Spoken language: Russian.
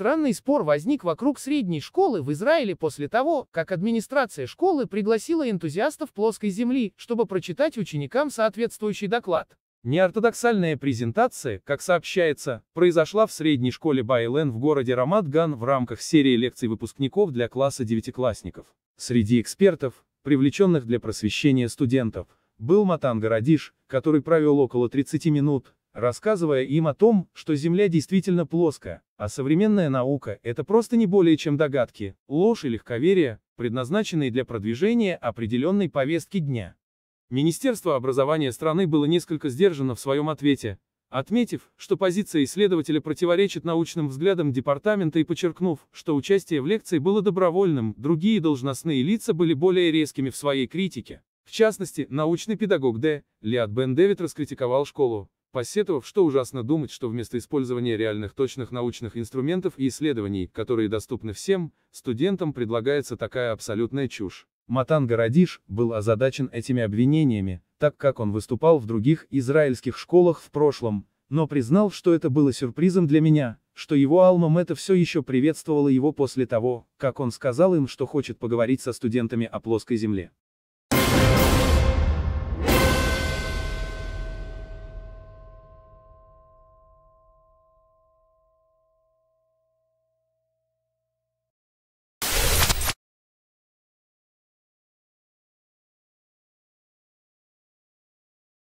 Странный спор возник вокруг средней школы в Израиле после того, как администрация школы пригласила энтузиастов плоской земли, чтобы прочитать ученикам соответствующий доклад. Неортодоксальная презентация, как сообщается, произошла в средней школе Байлен в городе Рамадган в рамках серии лекций выпускников для класса девятиклассников. Среди экспертов, привлеченных для просвещения студентов, был Матан Городиш, который провел около 30 минут, рассказывая им о том, что Земля действительно плоская, а современная наука – это просто не более чем догадки, ложь и легковерие, предназначенные для продвижения определенной повестки дня. Министерство образования страны было несколько сдержано в своем ответе, отметив, что позиция исследователя противоречит научным взглядам департамента и подчеркнув, что участие в лекции было добровольным, другие должностные лица были более резкими в своей критике. В частности, научный педагог Д. Лиат Бен Дэвид раскритиковал школу, посетовав, что ужасно думать, что вместо использования реальных точных научных инструментов и исследований, которые доступны всем, студентам предлагается такая абсолютная чушь. Матан Городиш был озадачен этими обвинениями, так как он выступал в других израильских школах в прошлом, но признал, что это было сюрпризом для меня, что его алма это все еще приветствовала его после того, как он сказал им, что хочет поговорить со студентами о плоской земле.